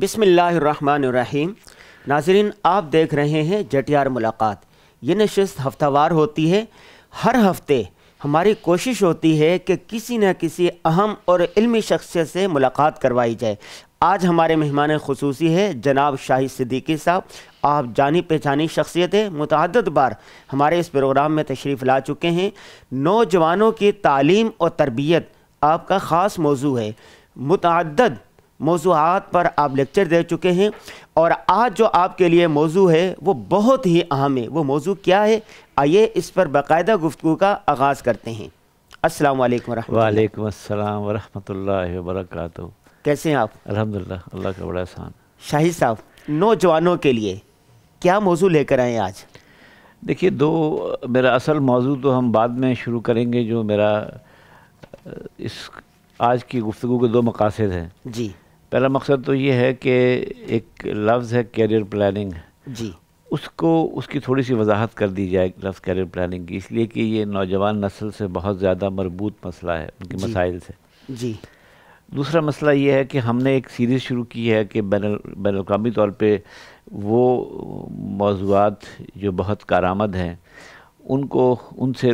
बिसमीम नाजरीन आप देख रहे हैं जटियार मुलाकात ये नशस्त हफ्तावार होती है हर हफ्ते हमारी कोशिश होती है कि किसी न किसी अहम और इल्मी शख्सियत से मुलाकात करवाई जाए आज हमारे मेहमान खसूसी है जनाब शाहिद सिद्दीकी साहब आप जानी पहचानी शख्सियतें मतद बार हमारे इस प्रोग्राम में तशरीफ़ ला चुके हैं नौजवानों की तालीम और तरबियत आपका ख़ास मौजू है मतदद मौजूद पर आप लेक्चर दे चुके हैं और आज जो आपके लिए मौजू है वो बहुत ही अहम है वो मौजू क्या है आइए इस पर बाकायदा गुफ्तु का आगाज़ करते हैं अल्लाम वालेकुम वालेकुम अस्सलाम कैसे हैं आप अल्हम्दुलिल्लाह अल्लाह का बड़ा एहसान शाहिद साहब नौजवानों के लिए क्या मौजू लेकर आए आज देखिए दो मेरा असल मौजू तो हम बाद में शुरू करेंगे जो मेरा इस आज की गुफ्तु के दो मकासद हैं जी पहला मकसद तो ये है कि एक लफ्ज़ है कैरियर प्लानिंग जी उसको उसकी थोड़ी सी वजाहत कर दी जाए लफ्ज़ कैरियर प्लानिंग की इसलिए कि ये नौजवान नस्ल से बहुत ज़्यादा मरबूत मसला है उनके मसाइल से जी दूसरा मसला ये है कि हमने एक सीरीज़ शुरू की है कि बैन अवी तौर पर वो मौजूद जो बहुत कारामद हैं उनको उनसे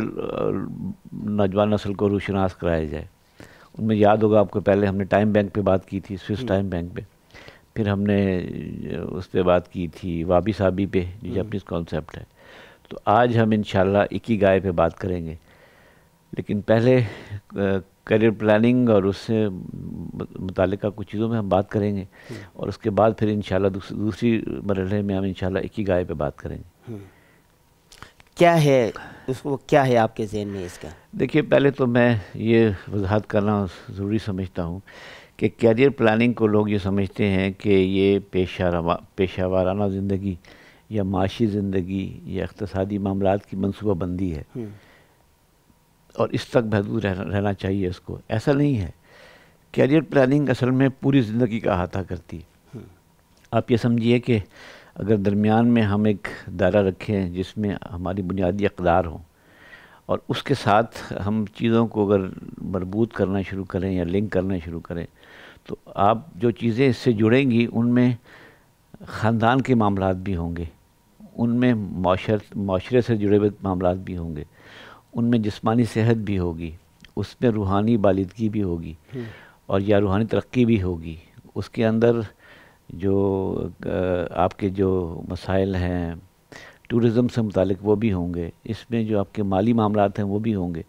नौजवान नस्ल को रोशनास कराया जाए उनमें याद होगा आपको पहले हमने टाइम बैंक पे बात की थी स्विस टाइम बैंक पे फिर हमने उस पर बात की थी वाबी साबी पे जो जापनीज़ हम्म। कॉन्सेप्ट है तो आज हम इन इक्की गाय पे बात करेंगे लेकिन पहले करियर प्लानिंग और उससे मुतल कुछ चीज़ों में हम बात करेंगे हम्म। और उसके बाद फिर इन दूसरी मरल में हम इन इक्की गाय पर बात करेंगे हम्म। क्या है उसको क्या है आपके जहन में इसका देखिए पहले तो मैं ये वजाहत करना ज़रूरी समझता हूँ कि कैरियर प्लानिंग को लोग ये समझते हैं कि ये पेशा पेशा वाराना ज़िंदगी या माशी ज़िंदगी या इकतसादी मामला की मनसूबाबंदी है हम्म। और इस तक महदूद रहना चाहिए इसको ऐसा नहीं है कैरियर प्लानिंग असल में पूरी ज़िंदगी का अहाता करती है हम्म। आप ये समझिए कि अगर दरमियान में हम एक दायरा रखें जिसमें हमारी बुनियादी अकदार हो और उसके साथ हम चीज़ों को अगर मरबूत करना शुरू करें या लिंक करना शुरू करें तो आप जो चीज़ें इससे जुड़ेंगी उनमें ख़ानदान के मामला भी होंगे उनमें माशरे से जुड़े हुए मामला भी होंगे उनमें जिसमानी सेहत भी होगी उसमें रूहानी बालिदगी भी होगी हम्म। और या रूहानी तरक्की भी होगी उसके अंदर जो आपके जो मसाइल हैं टूरिज़म से मुतल वो भी होंगे इसमें जो आपके माली मामला हैं वो भी होंगे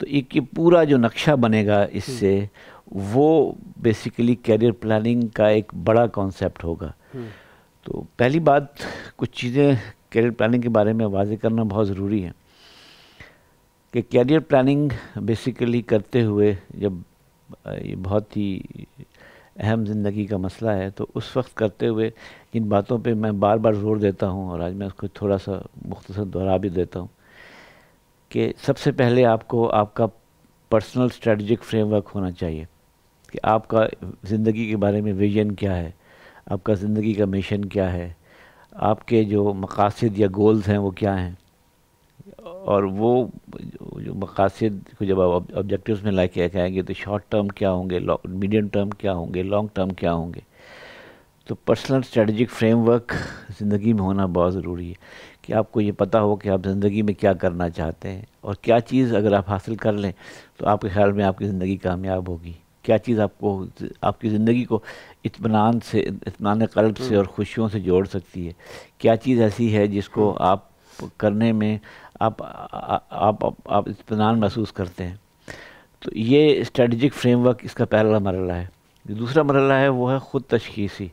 तो एक ये पूरा जो नक्शा बनेगा इससे हम्म। वो बेसिकली कैरियर प्लानिंग का एक बड़ा कॉन्सेप्ट होगा हम्म। तो पहली बात कुछ चीज़ें कैरियर प्लानिंग के बारे में वाजे करना बहुत ज़रूरी है कि कैरियर प्लानिंग बेसिकली करते हुए जब ये बहुत ही अहम ज़िंदगी का मसला है तो उस वक्त करते हुए जिन बातों पे मैं बार बार जोर देता हूँ और आज मैं उसको थोड़ा सा मुख्तसर दोहरा भी देता हूँ कि सबसे पहले आपको आपका पर्सनल स्ट्रेटजिक फ्रेमवर्क होना चाहिए कि आपका ज़िंदगी के बारे में विजन क्या है आपका ज़िंदगी का मिशन क्या है आपके जो मकासद या गोल्स हैं वो क्या हैं और वो जो मकासद को जब आप ऑब्जेक्टिव में ला के जाएंगे तो शॉर्ट टर्म क्या होंगे मीडियम टर्म क्या होंगे लॉन्ग टर्म क्या होंगे तो पर्सनल स्ट्रेटजिक फ्रेमवर्क ज़िंदगी में होना बहुत ज़रूरी है कि आपको ये पता हो कि आप ज़िंदगी में क्या करना चाहते हैं और क्या चीज़ अगर आप हासिल कर लें तो आपके ख्याल में आपकी ज़िंदगी कामयाब होगी क्या चीज़ आपको आपकी ज़िंदगी को इतमान से इतमान कल्ब से हम्म। और खुशियों से जोड़ सकती है क्या चीज़ ऐसी है जिसको हम्म। आप करने में आप आप आप, आप इतमान महसूस करते हैं तो ये स्ट्रेटजिक फ्रेमवर्क इसका पहला मरला है दूसरा मरला है वो है ख़ुद तशखीसी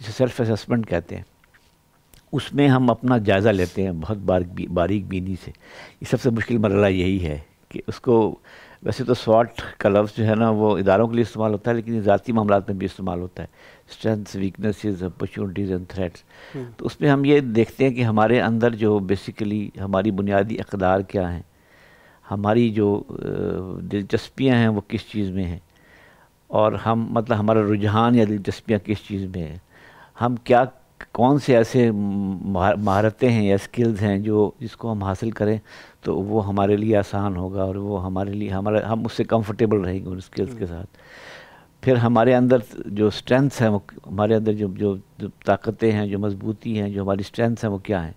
जिसे सेल्फ असमेंट कहते हैं उसमें हम अपना जायज़ा लेते हैं बहुत बारीक बारीक बीनी से ये सबसे मुश्किल मरला यही है कि उसको वैसे तो स्वाट का लफ्ज़ जो है ना वो इदारों के लिए इस्तेमाल होता है लेकिन ज़ाती मामला में भी इस्तेमाल होता है strengths weaknesses opportunities and threats तो उसमें हम ये देखते हैं कि हमारे अंदर जो बेसिकली हमारी बुनियादी अकदार क्या हैं हमारी जो दिलचस्पियाँ हैं वो किस चीज़ में हैं और हम मतलब हमारा रुझान या दिलचस्पियाँ किस चीज़ में हैं हम क्या कौन से ऐसे महारतें हैं या स्किल्स हैं जो जिसको हम हासिल करें तो वो हमारे लिए आसान होगा और वो हमारे लिए हमारा हम उससे कंफर्टेबल रहेंगे उन स्किल्स के hmm. साथ फिर हमारे अंदर जो स्ट्रेंथ्स हैं वो हमारे अंदर जो जो, जो ताकतें हैं जो मजबूती हैं जो हमारी स्ट्रेंथ्स हैं वो क्या हैं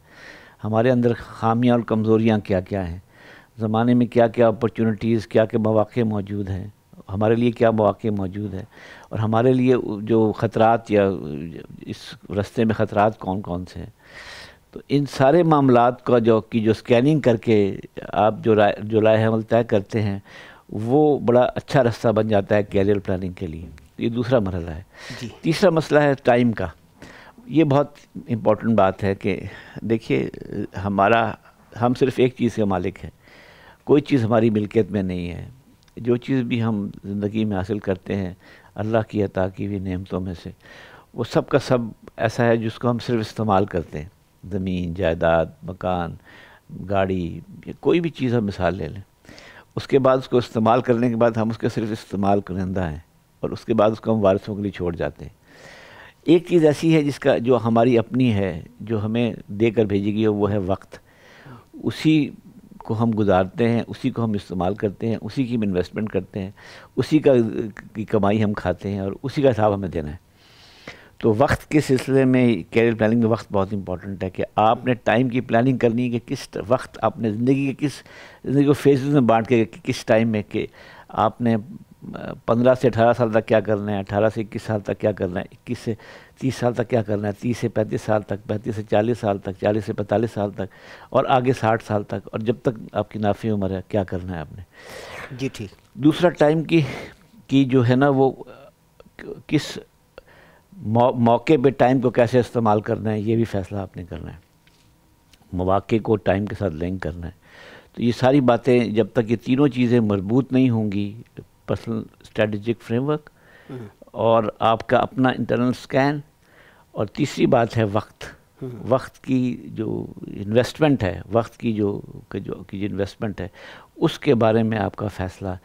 हमारे अंदर खामियां और कमज़ोरियाँ क्या क्या हैं ज़माने में क्या क्या अपॉर्चुनिटीज़ क्या क्या मौाक़े मौजूद हैं हमारे लिए क्या मौाक़े मौजूद हैं और हमारे लिए जो ख़तरात या इस रस्ते में ख़तरात कौन कौन से हैं तो इन सारे मामला का जो की जो स्कैनिंग करके आप जो राय जो लाए तय करते हैं वो बड़ा अच्छा रास्ता बन जाता है कैरियर प्लानिंग के लिए ये दूसरा मरला है तीसरा मसला है टाइम का ये बहुत इम्पोर्टेंट बात है कि देखिए हमारा हम सिर्फ एक चीज़ के मालिक हैं कोई चीज़ हमारी मिल्कियत में नहीं है जो चीज़ भी हम ज़िंदगी में हासिल करते हैं अल्लाह की अता की हुई नमतों में से वो सब का सब ऐसा है जिसको हम सिर्फ इस्तेमाल करते हैं ज़मीन जायदाद मकान गाड़ी कोई भी चीज़ हम मिसाल ले लें उसके बाद उसको इस्तेमाल करने के बाद हम उसके सिर्फ इस्तेमाल करंदा हैं और उसके बाद उसको हम वारिसों के लिए छोड़ जाते हैं एक चीज़ ऐसी है जिसका जो हमारी अपनी है जो हमें दे कर भेजी गई है वो है वक्त उसी को हम गुजारते हैं उसी को हम इस्तेमाल करते हैं उसी की हम इन्वेस्टमेंट करते हैं उसी का की कमाई हम खाते हैं और उसी का हिसाब हमें देना है तो वक्त के सिलसिले में कैरियर प्लानिंग में वक्त बहुत इंपॉर्टेंट है कि आपने टाइम की प्लानिंग करनी है कि किस वक्त आपने ज़िंदगी के किस ज़िंदगी को फेजेस में बांट के कि किस टाइम में कि आपने पंद्रह से अठारह साल तक क्या करना है अठारह से इक्कीस साल तक क्या करना है इक्कीस से तीस साल तक क्या करना है तीस से पैंतीस साल तक पैंतीस से चालीस साल तक चालीस से पैंतालीस साल तक और आगे साठ साल तक और जब तक आपकी नाफी उम्र है क्या करना है आपने जी ठीक दूसरा टाइम की की जो है ना वो किस मौ, मौके पे टाइम को कैसे इस्तेमाल करना है ये भी फ़ैसला आपने करना है मौाक़े को टाइम के साथ लिंक करना है तो ये सारी बातें जब तक ये तीनों चीज़ें मजबूत नहीं होंगी पर्सनल स्ट्रेटजिक फ्रेमवर्क और आपका अपना इंटरनल स्कैन और तीसरी बात है वक्त हम्म। वक्त की जो इन्वेस्टमेंट है वक्त की जो की जो की जो इन्वेस्टमेंट है उसके बारे में आपका फ़ैसला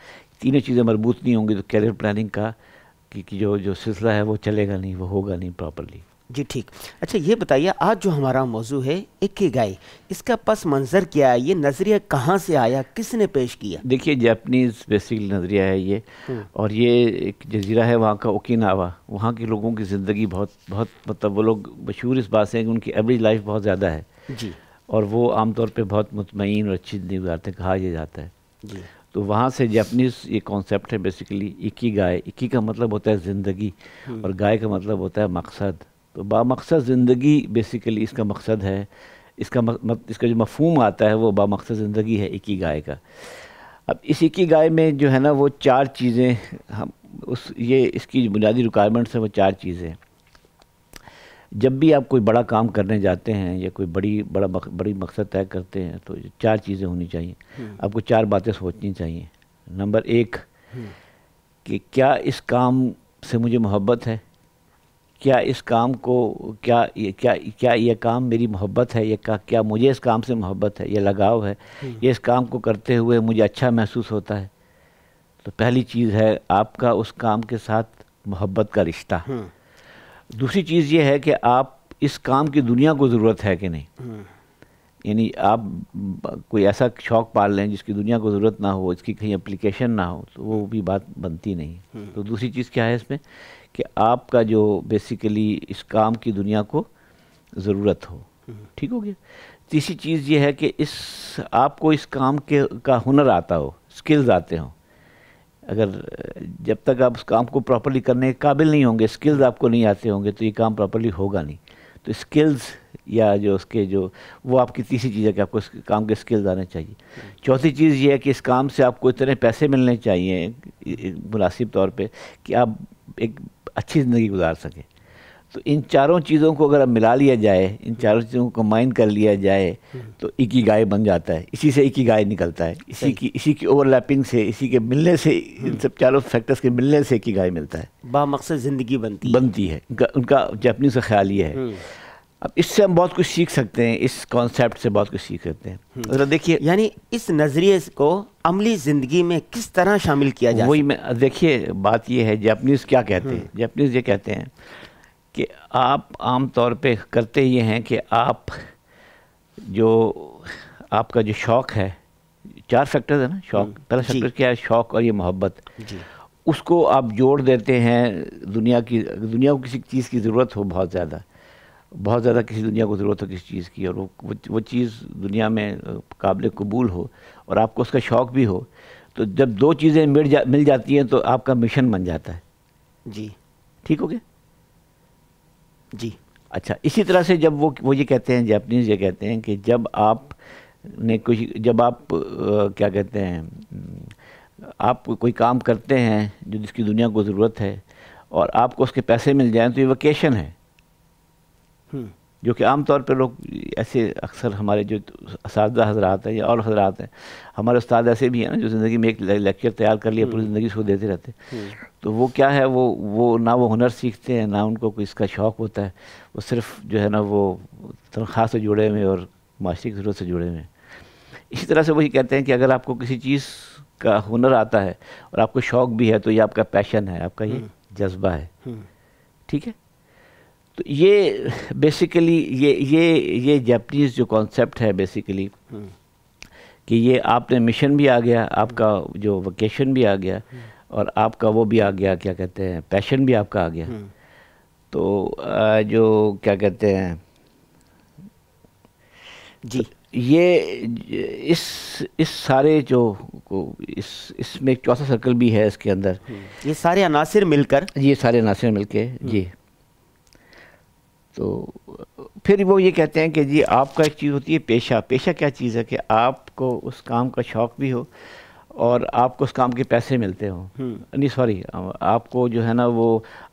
तीनों चीज़ें मजबूत नहीं होंगी तो कैरियर प्लानिंग का कि, कि जो जो सिलसिला है वो चलेगा नहीं वो होगा नहीं प्रॉपरली जी ठीक अच्छा ये बताइए आज जो हमारा मौजू है एक ही गाय इसका पस मंज़र क्या है ये नज़रिया कहाँ से आया किसने पेश किया देखिए जापनीज़ बेसिक नज़रिया है ये हम्म। और ये एक जजीरा है वहाँ का ओकिनावा वहाँ के लोगों की ज़िंदगी बहुत बहुत मतलब वो लोग मशहूर इस बात से हैं कि उनकी एवरेज लाइफ बहुत ज़्यादा है जी और वो आमतौर पर बहुत मुतमिन और अच्छी ज़िंदगी गुजारते हैं कहा यह जाता है जी तो वहाँ से जैपनीज ये कॉन्सेप्ट है बेसिकली इक्की गाय इक्की का मतलब होता है ज़िंदगी हम्म। और गाय का मतलब होता है मकसद तो बामकसद ज़िंदगी बेसिकली इसका मकसद है इसका इसका जो मफहम आता है वो बामकसद ज़िंदगी है इक्की गाय का अब इस इक्की गाय में जो है ना वो चार चीज़ें हम उस ये इसकी बुनियादी रिक्वायरमेंट्स हैं वो चार चीज़ें जब भी आप कोई बड़ा काम करने जाते हैं या कोई बड़ी बड़ा मक, बड़ी मकसद तय करते हैं तो चार चीज़ें होनी चाहिए हम्म। आपको चार बातें सोचनी चाहिए नंबर एक हम्म। कि क्या इस काम से मुझे मोहब्बत है क्या इस काम को क्या क्या क्या यह काम मेरी मोहब्बत है या क्या क्या मुझे इस काम से मोहब्बत है यह लगाव है हम्म। ये इस काम को करते हुए मुझे अच्छा महसूस होता है तो पहली चीज़ है आपका उस काम के साथ मोहब्बत का रिश्ता दूसरी चीज़ ये है कि आप इस काम की दुनिया को ज़रूरत है कि नहीं हम्म। यानी आप कोई ऐसा शौक पाल लें जिसकी दुनिया को ज़रूरत ना हो इसकी कहीं अप्लीकेशन ना हो तो वो भी बात बनती नहीं हम्म। तो दूसरी चीज़ क्या है इसमें कि आपका जो बेसिकली इस काम की दुनिया को ज़रूरत हो हम्म। ठीक हो गया तीसरी चीज़ ये है कि इस आपको इस काम के का हुनर आता हो स्किल्स आते हों अगर जब तक आप उस काम को प्रॉपरली करने के काबिल नहीं होंगे स्किल्स आपको नहीं आते होंगे तो ये काम प्रॉपरली होगा नहीं तो स्किल्स या जो उसके जो वो आपकी तीसरी चीज़ है कि आपको इस काम के स्किल्स आने चाहिए चौथी चीज़ ये है कि इस काम से आपको इतने पैसे मिलने चाहिए मुनासिब तौर पे कि आप एक अच्छी ज़िंदगी गुजार सकें तो इन चारों चीज़ों को अगर मिला लिया जाए इन चारों चीज़ों को कम्बाइन कर लिया जाए हम्म। तो एक ही गाय बन जाता है इसी से एक ही गाय निकलता है इसी की इसी की ओवरलैपिंग से इसी के मिलने से इन हम्म। सब चारों फैक्टर्स के मिलने से एक ही गाय मिलता है बामकसद ज़िंदगी बनती बनती है उनका उनका जैपनीज का ख्याल ये है हम्म। अब इससे हम बहुत कुछ सीख सकते हैं इस कॉन्सेप्ट से बहुत कुछ सीख सकते हैं मतलब देखिए यानी इस नज़रिए को अमली ज़िंदगी में किस तरह शामिल किया जाए वही मैं देखिए बात यह है जैपनीज़ क्या कहते हैं जैपनीज़ ये कहते हैं कि आप आम तौर पे करते ये हैं कि आप जो आपका जो शौक़ है चार फैक्टर है ना शौक हम्म। पहला फैक्टर क्या है शौक और ये मोहब्बत उसको आप जोड़ देते हैं दुनिया की दुनिया को किसी चीज़ की ज़रूरत हो बहुत ज़्यादा बहुत ज़्यादा किसी दुनिया को ज़रूरत हो किसी चीज़ की और वो वो चीज़ दुनिया में काबिल कबूल हो और आपको उसका शौक़ भी हो तो जब दो चीज़ें मिल जा मिल जाती हैं तो आपका मिशन बन जाता है जी ठीक हो गया जी अच्छा इसी तरह से जब वो वो ये कहते हैं जापनीज़ ये कहते हैं कि जब आप ने कुछ जब आप आ, क्या कहते हैं आप कोई काम करते हैं जो जिसकी दुनिया को ज़रूरत है और आपको उसके पैसे मिल जाएं तो ये वकेशन है हम्म। जो कि आम तौर पर लोग ऐसे अक्सर हमारे जो इस हजरात हैं या और हजरात हैं हमारे उस्ताद ऐसे भी हैं ना जो ज़िंदगी में एक लेक्चर तैयार कर लिया पूरी हम्म। ज़िंदगी उसको देते रहते हम्म। तो वो क्या है वो वो ना वो हुनर सीखते हैं ना उनको कोई इसका शौक़ होता है वो सिर्फ जो है ना वो तनख्वाह से जुड़े हुए और माशी की ज़रूरत से जुड़े हुए हैं इसी तरह से वही कहते हैं कि अगर आपको किसी चीज़ का हुनर आता है और आपको शौक़ भी है तो ये आपका पैशन है आपका ये हम्म। जज्बा है ठीक है तो ये बेसिकली ये ये ये जापनीज़ जो कॉन्सेप्ट है बेसिकली हम्म। कि ये आपने मिशन भी आ गया आपका जो वकेशन भी आ गया हम्म। और आपका वो भी आ गया क्या कहते हैं पैशन भी आपका आ गया हम्म। तो जो क्या कहते हैं जी ये इस इस सारे जो को इस इसमें चौथा सर्कल भी है इसके अंदर ये सारे अनासर मिलकर ये सारे अनासर मिलके जी तो फिर वो ये कहते हैं कि जी आपका एक चीज़ होती है पेशा पेशा क्या चीज़ है कि आपको उस काम का शौक़ भी हो और आपको उस काम के पैसे मिलते हो हम्म। नहीं सॉरी आपको जो है ना वो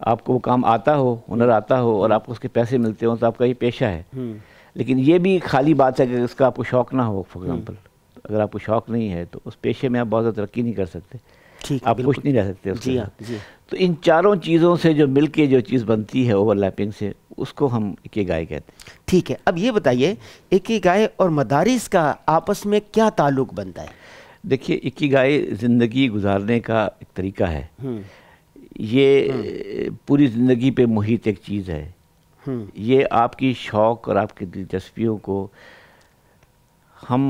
आपको वो काम आता हो हुनर आता हो और आपको उसके पैसे मिलते हो तो आपका ये पेशा है हम्म। लेकिन ये भी खाली बात है कि इसका आपको शौक़ ना हो फॉर एग्ज़ाम्पल हम्म। तो अगर आपको शौक़ नहीं है तो उस पेशे में आप बहुत ज़्यादा तरक्की नहीं कर सकते ठीक आप कुछ नहीं रह सकते जी हाँ, जी तो इन चारों चीज़ों से जो मिल के जो चीज़ बनती है ओवरलैपिंग से उसको हम एक गाय कहते हैं ठीक है अब ये बताइए एक गाय और मदारिस का आपस में क्या ताल्लुक बनता है देखिए एक गाय ज़िंदगी गुजारने का एक तरीका है हम्म। ये हम्म। पूरी ज़िंदगी पे मुहित एक चीज़ है हम्म। ये आपकी शौक़ और आपकी दिलचस्पियों को हम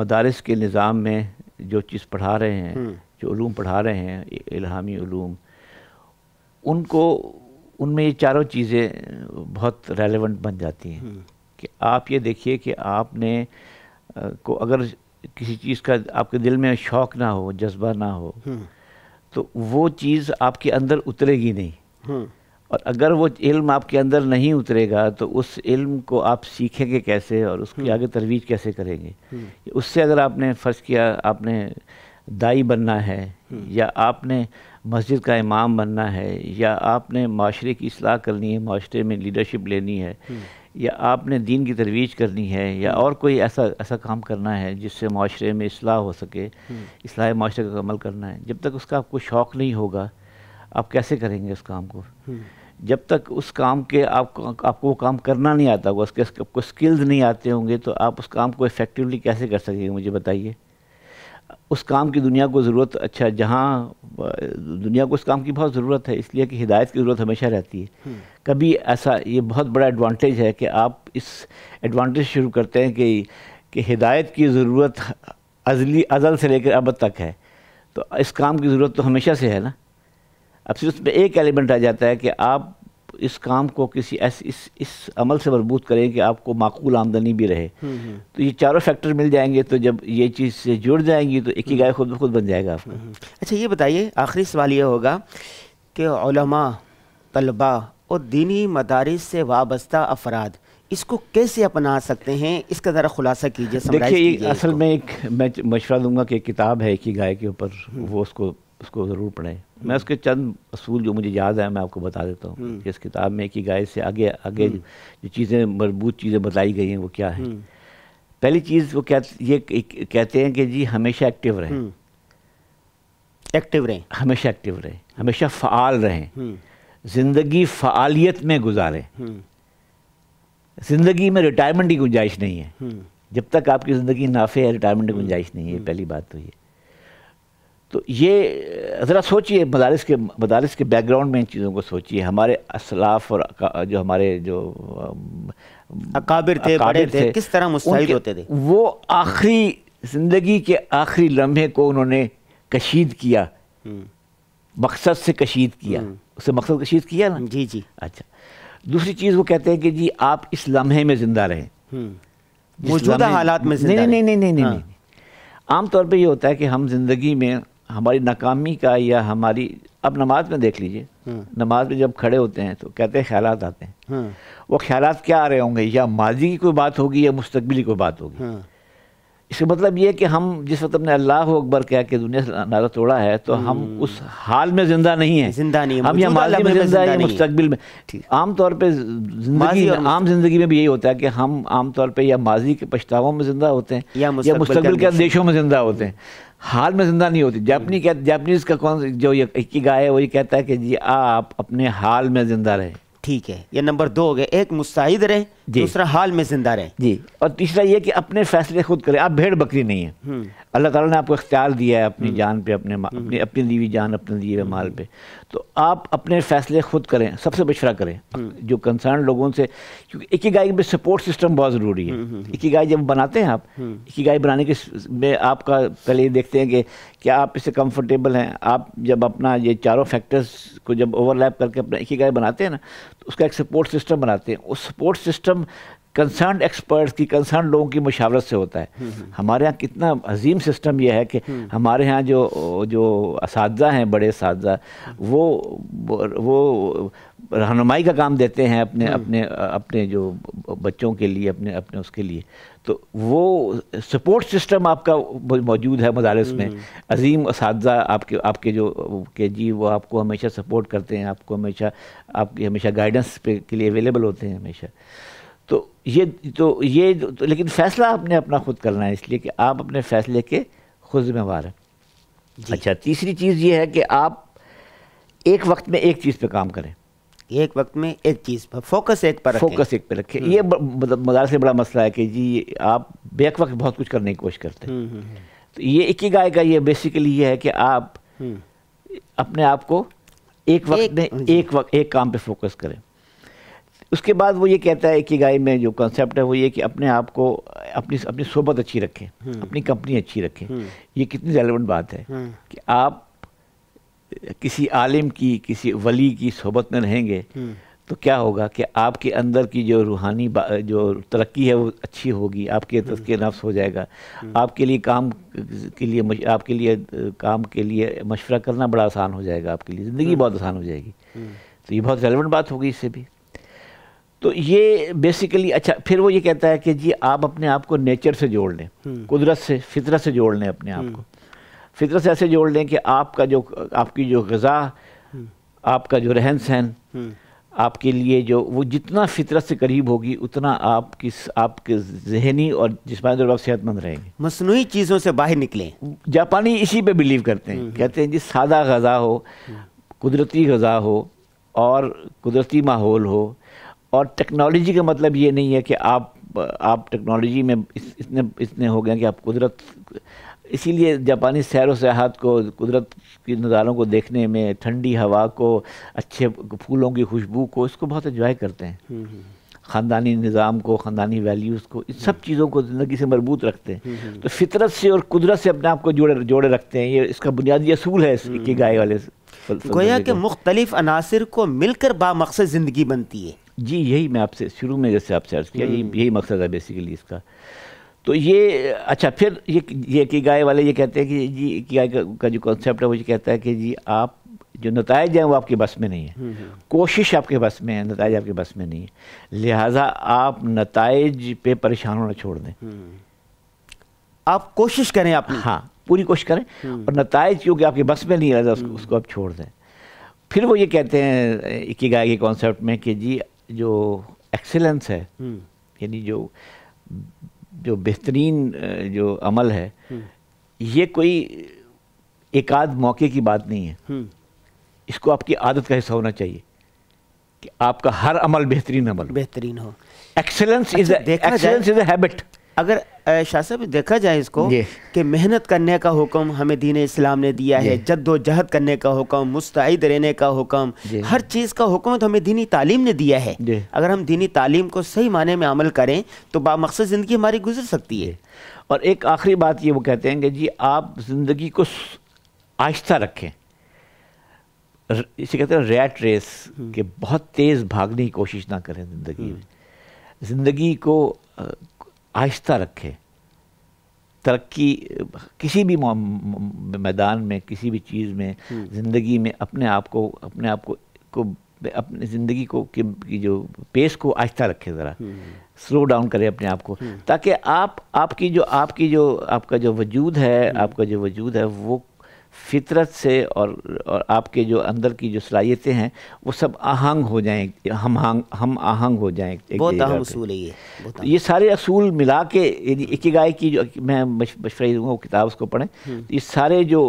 मदारस के निज़ाम में जो चीज़ पढ़ा रहे हैं जो ूम पढ़ा रहे हैं इलामी उनको उनमें ये चारों चीज़ें बहुत रेलेवेंट बन जाती हैं हम्म। कि आप ये देखिए कि आपने को अगर किसी चीज़ का आपके दिल में शौक ना हो जज्बा ना हो हम्म। तो वो चीज़ आपके अंदर उतरेगी नहीं हम्म। और अगर वो इल्म आपके अंदर नहीं उतरेगा तो उस इल्म को आप सीखेंगे कैसे और उसकी आगे तरवीज कैसे करेंगे उससे अगर आपने फ़र्ज़ किया आपने दाई बनना है या आपने मस्जिद का इमाम बनना है या आपने माशरे की असलाह करनी है माशरे में लीडरशिप लेनी है हम्म। या आपने दीन की तरवीज करनी है या हम्म। और कोई ऐसा ऐसा काम करना है जिससे माशरे में असलाह हो सके असलाह हम्म। माशरे का अमल करना है जब तक उसका आपको शौक़ नहीं होगा आप कैसे करेंगे उस काम को जब तक उस काम के आपको आपको वो काम करना नहीं आता होगा उसके आपको स्किल्स नहीं आते होंगे तो आप उस काम को इफ़ेक्टिवली कैसे कर सकेंगे मुझे बताइए उस काम की दुनिया को ज़रूरत अच्छा जहाँ दुनिया को उस काम की बहुत ज़रूरत है इसलिए कि हिदायत की ज़रूरत हमेशा रहती है हम्म। कभी ऐसा ये बहुत बड़ा एडवांटेज है कि आप इस एडवांटेज शुरू करते हैं कि कि हिदायत की ज़रूरत अजली अजल से लेकर अब तक है तो इस काम की ज़रूरत तो हमेशा से है ना अब सिर्फ उसमें एक एलिमेंट आ जाता है कि आप इस काम को किसी ऐसे इस इस अमल से मरबूत करें कि आपको माकूल आमदनी भी रहे हम्म, हम्म। तो ये चारों फैक्टर मिल जाएंगे तो जब ये चीज़ से जुड़ जाएंगी तो एक ही हम्म। गाय खुद ब खुद बन जाएगा आपका अच्छा ये बताइए आखिरी सवाल ये होगा कि तलबा और दीनी मदारस से वाबस्ता अफराद इसको कैसे अपना सकते हैं इसका ज़रा खुलासा कीजिए देखिए असल में एक मैं मशवरा दूंगा कि किताब है एक ही गाय के ऊपर वो उसको उसको ज़रूर पढ़ें मैं उसके चंद असूल जो मुझे याद है मैं आपको बता देता हूँ हम्म। इस किताब में कि गाय से आगे आगे हम्म। जो चीज़ें मजबूत चीज़ें बताई गई हैं वो क्या है हम्म। पहली चीज़ वो कहते ये कहते हैं कि जी हमेशा एक्टिव रहें एक्टिव रहें हमेशा एक्टिव रहें हमेशा फ़ाल रहें ज़िंदगी फ़ालियत में गुजारें ज़िंदगी में रिटायरमेंट की गुंजाइश नहीं है जब तक आपकी ज़िंदगी नाफे है रिटायरमेंट की गुंजाइश नहीं है पहली बात तो ये तो ये ज़रा सोचिए मदारस के मदारस के बैकग्राउंड में इन चीज़ों को सोचिए हमारे असलाफ और जो हमारे जो अकाबिर थे थे, थे किस तरह मुस्तैद होते थे वो आखिरी ज़िंदगी के आखिरी लम्हे को उन्होंने कशीद किया हम्म। मकसद से कशीद किया हम्म। उससे मकसद कशीद किया ना जी जी अच्छा दूसरी चीज़ वो कहते हैं कि जी आप इस लम्हे में ज़िंदा रहें हम्म। मौजूदा हालात में नहीं नहीं नहीं नहीं हाँ। नहीं आमतौर पर यह होता है कि हम ज़िंदगी में हमारी नाकामी का या हमारी अब नमाज में देख लीजिए हाँ। नमाज में जब खड़े होते हैं तो कहते हैं ख्याल आते हैं हाँ। वो ख्याल क्या आ रहे होंगे या माजी की कोई बात होगी या मुस्तबिल कोई बात होगी हाँ। इसका मतलब ये कि हम जिस वक्त हमने अल्लाह अकबर कह के दुनिया से नारा तोड़ा है तो हम हम्म। उस हाल में जिंदा नहीं है जिंदा नहीं हम या माजी में जिंदा है मुस्तबिल में आम पर जिंदगी आम जिंदगी में भी यही होता है कि हम आमतौर पर या माजी के पछतावों में जिंदा होते हैं या मुस्तबिल के अंदेशों में जिंदा होते हैं हाल में जिंदा नहीं होती जापनी कह जापनीज का कौन जो इक्की गाय है वही कहता है कि जी आप अपने हाल में जिंदा रहे ठीक है ये नंबर दो हो गए एक मुस्ताहिद रहे दूसरा हाल में जिंदा रहें जी और तीसरा ये कि अपने फैसले खुद करें आप भेड़ बकरी नहीं है हम्म। अल्लाह ताला ने आपको इख्तियार दिया है अपनी हम्म। जान पे अपने हम्म। अपनी अपनी दी हुई जान अपने दिए हुए माल पे तो आप अपने फैसले खुद करें सबसे बशरा करें जो कंसर्न लोगों से क्योंकि एक ही गाय में सपोर्ट सिस्टम बहुत ज़रूरी है एक ही गाय जब बनाते हैं आप एक ही गाय बनाने के में आपका पहले ये देखते हैं कि क्या आप इससे कंफर्टेबल हैं आप जब अपना ये चारों फैक्टर्स को जब ओवरलैप करके अपना एक ही गाय बनाते हैं ना उसका एक सपोर्ट सिस्टम बनाते हैं उस सपोर्ट सिस्टम कंसर्न एक्सपर्ट्स की कंसर्न लोगों की मशावरत से होता है हम्म, हम्म। हमारे यहाँ कितना अजीम सिस्टम यह है कि हम्म। हमारे यहाँ जो जो इस हैं बड़े इस वो वो रहनुमाई का काम देते हैं अपने अपने अपने जो बच्चों के लिए अपने अपने उसके लिए तो वो सपोर्ट सिस्टम आपका मौजूद है मदारस में हम्म। अजीम इस आपके आपके जो के जी वो आपको हमेशा सपोर्ट करते हैं आपको हमेशा आपकी हमेशा गाइडेंस पे के लिए अवेलेबल होते हैं हमेशा तो ये तो ये तो, लेकिन फ़ैसला आपने अपना ख़ुद करना है इसलिए कि आप अपने फ़ैसले के खुद जिम्मेवार हैं अच्छा तीसरी चीज़ ये है कि आप एक वक्त में एक चीज़ पर काम करें एक वक्त में एक चीज़ पर फोकस एक पर फोकस एक पर रखें हम्म। ये मतलब मदार से बड़ा मसला है कि जी आप बेक वक्त बहुत कुछ करने की कोशिश करते हैं हम्म, हम्म, तो ये एक ही गाय का ये बेसिकली ये है कि आप अपने आप को एक वक्त में एक वक्त एक काम पे फोकस करें उसके बाद वो ये कहता है कि गाय में जो कॉन्सेप्ट है वो ये कि अपने आप को अपनी अपनी सोबत अच्छी रखें अपनी कंपनी अच्छी रखें ये कितनी रेलिवेंट बात है कि आप किसी आलिम की किसी वली की सोबत में रहेंगे हम्म। तो क्या होगा कि आपके अंदर की जो रूहानी जो तरक्की है वो अच्छी होगी आपके हम्म। तस्के नफ्स हो जाएगा हम्म। आपके लिए काम के लिए आपके लिए काम के लिए मशवरा करना बड़ा आसान हो जाएगा आपके लिए ज़िंदगी बहुत आसान हो जाएगी तो ये बहुत रेलिवेंट बात होगी इससे भी तो ये बेसिकली अच्छा फिर वो ये कहता है कि जी आप अपने आप को नेचर से जोड़ लें कुदरत से फितरत से जोड़ लें अपने आप को फितरत से ऐसे जोड़ लें कि आपका जो आपकी जो गज़ा आपका जो रहन सहन हम्म। आपके लिए जो वो जितना फितरत से करीब होगी उतना आप किस आपके जहनी और जिसमानी तौर पर सेहतमंद रहेंगे मसनू चीज़ों से बाहर निकलें जापानी इसी पे बिलीव करते हैं हम्म, हम्म। कहते हैं जी सादा गज़ा हो कुदरती गज़ा हो और कुदरती माहौल हो और टेक्नोलॉजी का मतलब ये नहीं है कि आप आप टेक्नोलॉजी में इस, इतने इतने हो गए कि आप कुदरत इसीलिए जापानी सैर सयाहत को कुदरत के नज़ारों को देखने में ठंडी हवा को अच्छे फूलों की खुशबू को इसको बहुत इन्जॉय करते हैं हम्म, हम्म। ख़ानदानी निज़ाम को ख़ानदानी वैल्यूज़ को इन सब हम्म। चीज़ों को ज़िंदगी से मरबूत रखते हैं तो फितरत से और कुदरत से अपने आप को जोड़े जोड़े रखते हैं ये इसका बुनियादी असूल है इसकी गाय वाले गोया के मुख्तलिफ अनासर को मिलकर बामकसद ज़िंदगी बनती है जी यही मैं आपसे शुरू में जैसे आपसे अर्ज़ किया यही यही मकसद है बेसिकली इसका तो ये अच्छा फिर ये ये कि गाय वाले ये कहते हैं कि जी कि गाय का, का जो कॉन्सेप्ट है वो ये कहता है कि जी आप जो नतज हैं वो आपकी बस में नहीं है हम्म, हम्म। कोशिश आपके बस में है नतज आपके बस में नहीं है लिहाजा आप नतज पे परेशान होना छोड़ दें हम्म। आप कोशिश करें आप हाँ पूरी कोशिश करें और नतज क्योंकि आपके बस में नहीं रहता उसको, उसको आप छोड़ दें फिर वो ये कहते हैं इक्की गाय के कॉन्सेप्ट में कि जी जो एक्सेलेंस है यानी जो जो बेहतरीन जो अमल है हम्म। ये कोई एक आध मौके की बात नहीं है हम्म। इसको आपकी आदत का हिस्सा होना चाहिए कि आपका हर अमल बेहतरीन अमल बेहतरीन हो excellence is excellence is a habit अगर शाह साहब देखा जाए इसको कि मेहनत करने का हुक्म हमें दीन इस्लाम ने दिया है जद्दोजहद करने का हुक्म मुस्तैद रहने का हुक्म हर चीज़ का हुक्म तो हमें दीनी तालीम ने दिया है अगर हम दीनी तालीम को सही माने में अमल करें तो बामकसद ज़िंदगी हमारी गुजर सकती है और एक आखिरी बात ये वो कहते हैं कि जी आप ज़िंदगी को आहिस्ता रखें इसे कहते हैं रैट रेस हम्म। के बहुत तेज़ भागने की कोशिश ना करें ज़िंदगी हम्म। में ज़िंदगी को आहिस्ता रखे तरक्की किसी भी मैदान में किसी भी चीज़ में हम्म। ज़िंदगी में अपने आप को अपने आप को को अपने ज़िंदगी को की जो पेस को आहिस्ता रखे ज़रा हम्म। स्लो डाउन करें अपने आप को हम्म। ताकि आप आपकी जो आपकी जो आपका जो वजूद है आपका जो वजूद है वो फितरत से और, और आपके जो अंदर की जो सलाहियतें हैं वो सब आहंग हो जाएँ हम आहंग हम आहंग हो जाएँ बहुत अहम असूल है ये ये सारे असूल मिला के एक गाय की जो मैं मशवरा दूंगा वो किताब उसको पढ़ें तो ये सारे जो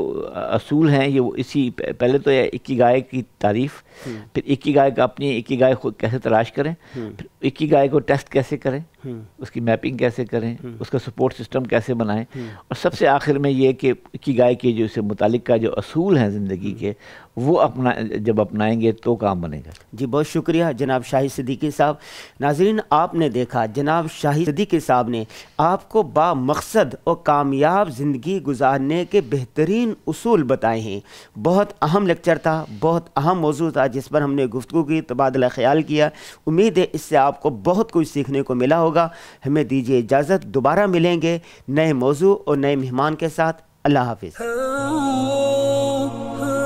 असूल हैं ये इसी पहले तो इक्की गाय की तारीफ़ हम्म। फिर इक्की गाय का अपनी इक्की गाय को कैसे तलाश करें हम्म। फिर इक्की गाय को टेस्ट कैसे करें उसकी मैपिंग कैसे करें उसका सपोर्ट सिस्टम कैसे बनाएं और सबसे आखिर में ये कि इक्की गाय के जो इससे मुतल का जो असूल हैं ज़िंदगी हम्म। के वो अपना जब अपनाएंगे तो काम बनेगा जी बहुत शुक्रिया जनाब शाही सदीकी साहब नाजरीन आपने देखा जनाब शाही सदीकी साहब ने आपको बामकसद और कामयाब ज़िंदगी गुजारने के बेहतरीन असूल बताए हैं बहुत अहम लेक्चर था बहुत अहम मौजू था जिस पर हमने गुफ्तु की तबादला ख्याल किया उम्मीद है इससे आपको बहुत कुछ सीखने को मिला होगा हमें दीजिए इजाज़त दोबारा मिलेंगे नए मौजू और नए मेहमान के साथ अल्लाह हाफिज़ हाँ, हाँ।